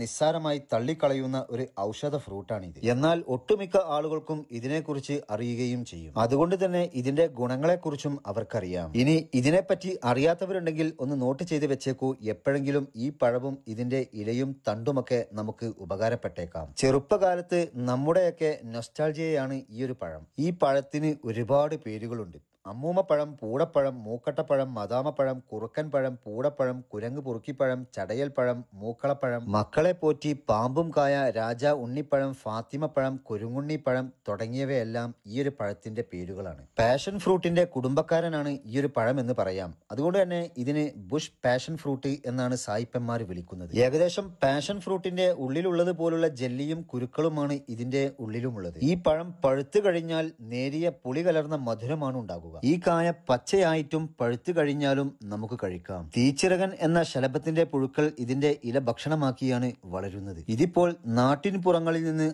നിസ്സാരമായി തള്ളിക്കളയുന്ന ഒരു ഔഷധ ഫ്രൂട്ടാണിത് എന്നാൽ ഒട്ടുമിക്ക ആളുകൾക്കും ഇതിനെക്കുറിച്ച് അറിയുകയും ചെയ്യും അതുകൊണ്ട് തന്നെ ഇതിന്റെ ഗുണങ്ങളെക്കുറിച്ചും അവർക്കറിയാം ഇനി ഇതിനെപ്പറ്റി അറിയാത്തവരുണ്ടെങ്കിൽ ഒന്ന് നോട്ട് ചെയ്ത് വെച്ചേക്കൂ എപ്പോഴെങ്കിലും ഈ പഴവും ഇതിന്റെ ഇലയും തണ്ടുമൊക്കെ നമുക്ക് ഉപകാരപ്പെട്ടേക്കാം ചെറുപ്പകാലത്ത് നമ്മുടെയൊക്കെ നൊസ്റ്റാൾജിയയാണ് ഈ ഒരു പഴം ഈ പഴത്തിന് ഒരുപാട് പേരുകളുണ്ട് അമ്മൂമ്മപ്പഴം പൂടപ്പഴം മൂക്കട്ടപ്പഴം മദാമപ്പഴം കുറുക്കൻപഴം പൂടപ്പഴം കുരങ്ങ് പുറുക്കിപ്പഴം പഴം മൂക്കളപ്പഴം മക്കളെ പോറ്റി പാമ്പും കായ രാജ ഉണ്ണിപ്പഴം ഫാത്തിമപ്പഴം കുരുങ്ങുണ്ണിപ്പഴം തുടങ്ങിയവയെല്ലാം ഈ ഒരു പഴത്തിന്റെ പേരുകളാണ് പാഷൻ ഫ്രൂട്ടിന്റെ കുടുംബക്കാരനാണ് ഈ ഒരു പഴം എന്ന് പറയാം അതുകൊണ്ട് തന്നെ ഇതിന് ബുഷ് പാഷൻ ഫ്രൂട്ട് എന്നാണ് സായിപ്പന്മാർ വിളിക്കുന്നത് ഏകദേശം പാഷൻ ഫ്രൂട്ടിന്റെ ഉള്ളിലുള്ളത് പോലുള്ള ജെല്ലിയും കുരുക്കളുമാണ് ഇതിന്റെ ഉള്ളിലുമുള്ളത് ഈ പഴം പഴുത്തു കഴിഞ്ഞാൽ നേരിയ പുളി കലർന്ന മധുരമാണ് ഉണ്ടാകുക ഉണ്ടാവുക ഈ കായ പച്ചയായിട്ടും പഴുത്തു കഴിഞ്ഞാലും നമുക്ക് കഴിക്കാം തീച്ചിറകൻ എന്ന ശലഭത്തിന്റെ പുഴുക്കൾ ഇതിന്റെ ഇല ഭക്ഷണമാക്കിയാണ് വളരുന്നത് ഇതിപ്പോൾ നാട്ടിൻ പുറങ്ങളിൽ നിന്ന്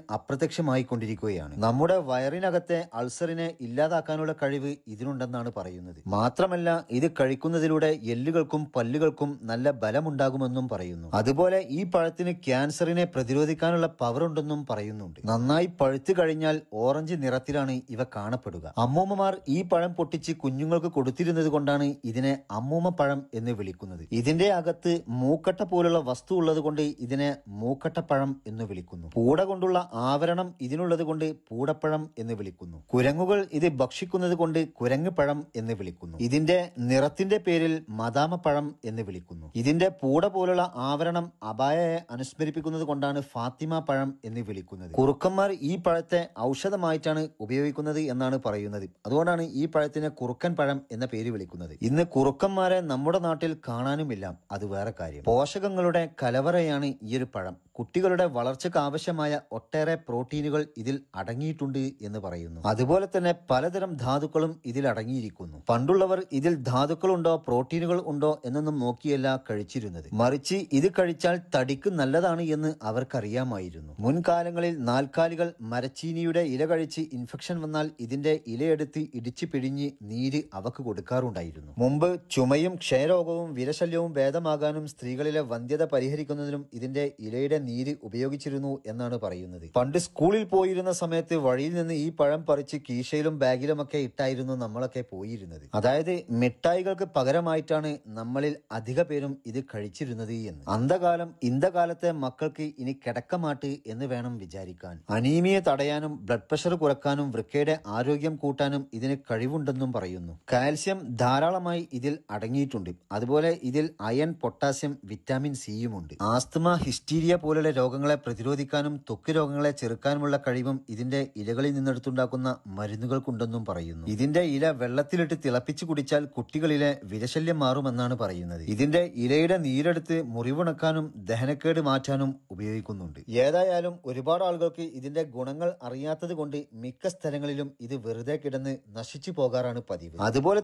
കൊണ്ടിരിക്കുകയാണ് നമ്മുടെ വയറിനകത്തെ അൾസറിനെ ഇല്ലാതാക്കാനുള്ള കഴിവ് ഇതിനുണ്ടെന്നാണ് പറയുന്നത് മാത്രമല്ല ഇത് കഴിക്കുന്നതിലൂടെ എല്ലുകൾക്കും പല്ലുകൾക്കും നല്ല ബലമുണ്ടാകുമെന്നും പറയുന്നു അതുപോലെ ഈ പഴത്തിന് ക്യാൻസറിനെ പ്രതിരോധിക്കാനുള്ള പവർ ഉണ്ടെന്നും പറയുന്നുണ്ട് നന്നായി പഴുത്തു കഴിഞ്ഞാൽ ഓറഞ്ച് നിറത്തിലാണ് ഇവ കാണപ്പെടുക അമ്മൂമ്മമാർ ഈ പഴം പൊട്ടിച്ച് കുഞ്ഞുങ്ങൾക്ക് കൊടുത്തിരുന്നത് കൊണ്ടാണ് ഇതിനെ അമ്മൂമ്മപ്പഴം എന്ന് വിളിക്കുന്നത് ഇതിന്റെ അകത്ത് മൂക്കട്ട പോലുള്ള വസ്തു ഉള്ളത് കൊണ്ട് ഇതിനെ മൂക്കട്ടപ്പഴം എന്ന് വിളിക്കുന്നു പൂട കൊണ്ടുള്ള ആവരണം ഇതിനുള്ളത് കൊണ്ട് പൂടപ്പഴം എന്ന് വിളിക്കുന്നു കുരങ്ങുകൾ ഇത് ഭക്ഷിക്കുന്നത് കൊണ്ട് കുരങ്ങ് പഴം എന്ന് വിളിക്കുന്നു ഇതിന്റെ നിറത്തിന്റെ പേരിൽ മദാമപ്പഴം എന്ന് വിളിക്കുന്നു ഇതിന്റെ പൂട പോലുള്ള ആവരണം അപായയെ അനുസ്മരിപ്പിക്കുന്നത് കൊണ്ടാണ് ഫാത്തിമ പഴം എന്ന് വിളിക്കുന്നത് കുറുക്കന്മാർ ഈ പഴത്തെ ഔഷധമായിട്ടാണ് ഉപയോഗിക്കുന്നത് എന്നാണ് പറയുന്നത് അതുകൊണ്ടാണ് ഈ പഴത്തിന് പഴത്തിന് കുറുക്കൻ പഴം എന്ന പേര് വിളിക്കുന്നത് ഇന്ന് കുറുക്കന്മാരെ നമ്മുടെ നാട്ടിൽ കാണാനുമില്ല അത് വേറെ കാര്യം പോഷകങ്ങളുടെ കലവറയാണ് ഈ ഒരു പഴം കുട്ടികളുടെ വളർച്ചയ്ക്ക് ആവശ്യമായ ഒട്ടേറെ പ്രോട്ടീനുകൾ ഇതിൽ അടങ്ങിയിട്ടുണ്ട് എന്ന് പറയുന്നു അതുപോലെ തന്നെ പലതരം ധാതുക്കളും ഇതിൽ അടങ്ങിയിരിക്കുന്നു പണ്ടുള്ളവർ ഇതിൽ ധാതുക്കളുണ്ടോ പ്രോട്ടീനുകൾ ഉണ്ടോ എന്നൊന്നും നോക്കിയല്ല കഴിച്ചിരുന്നത് മറിച്ച് ഇത് കഴിച്ചാൽ തടിക്ക് നല്ലതാണ് എന്ന് അവർക്കറിയാമായിരുന്നു മുൻകാലങ്ങളിൽ നാൽക്കാലികൾ മരച്ചീനിയുടെ ഇല കഴിച്ച് ഇൻഫെക്ഷൻ വന്നാൽ ഇതിന്റെ ഇലയെടുത്ത് ഇടിച്ചു പിഴിഞ്ഞ് നീര് അവക്ക് കൊടുക്കാറുണ്ടായിരുന്നു മുമ്പ് ചുമയും ക്ഷയരോഗവും വിരശല്യവും ഭേദമാകാനും സ്ത്രീകളിലെ വന്ധ്യത പരിഹരിക്കുന്നതിനും ഇതിന്റെ ഇലയുടെ നീര് ഉപയോഗിച്ചിരുന്നു എന്നാണ് പറയുന്നത് പണ്ട് സ്കൂളിൽ പോയിരുന്ന സമയത്ത് വഴിയിൽ നിന്ന് ഈ പഴം പറിച്ച് കീശയിലും ബാഗിലുമൊക്കെ ഇട്ടായിരുന്നു നമ്മളൊക്കെ പോയിരുന്നത് അതായത് മിഠായികൾക്ക് പകരമായിട്ടാണ് നമ്മളിൽ അധിക പേരും ഇത് കഴിച്ചിരുന്നത് എന്ന് അന്ധകാലം ഇന്ധകാലത്തെ മക്കൾക്ക് ഇനി കിടക്കമാട്ട് എന്ന് വേണം വിചാരിക്കാൻ അനീമിയ തടയാനും ബ്ലഡ് പ്രഷർ കുറക്കാനും വൃക്കയുടെ ആരോഗ്യം കൂട്ടാനും ഇതിന് കഴിവുണ്ടെന്നും പറയുന്നു കാൽസ്യം ധാരാളമായി ഇതിൽ അടങ്ങിയിട്ടുണ്ട് അതുപോലെ ഇതിൽ അയൺ പൊട്ടാസ്യം വിറ്റാമിൻ സിയുമുണ്ട് ആസ്തമ ഹിസ്റ്റീരിയ പോലുള്ള രോഗങ്ങളെ പ്രതിരോധിക്കാനും ത്വക്ക് രോഗങ്ങളെ ചെറുക്കാനുമുള്ള കഴിവും ഇതിന്റെ ഇലകളിൽ നിന്നെടുത്തുണ്ടാക്കുന്ന മരുന്നുകൾക്കുണ്ടെന്നും പറയുന്നു ഇതിന്റെ ഇല വെള്ളത്തിലിട്ട് തിളപ്പിച്ചു കുടിച്ചാൽ കുട്ടികളിലെ വിരശല്യം മാറുമെന്നാണ് പറയുന്നത് ഇതിന്റെ ഇലയുടെ നീരെടുത്ത് മുറിവുണക്കാനും ദഹനക്കേട് മാറ്റാനും ഉപയോഗിക്കുന്നുണ്ട് ഏതായാലും ഒരുപാട് ആളുകൾക്ക് ഇതിന്റെ ഗുണങ്ങൾ അറിയാത്തത് കൊണ്ട് മിക്ക സ്ഥലങ്ങളിലും ഇത് വെറുതെ കിടന്ന് നശിച്ചു പോകാറാണ് പതിവ് അതുപോലെ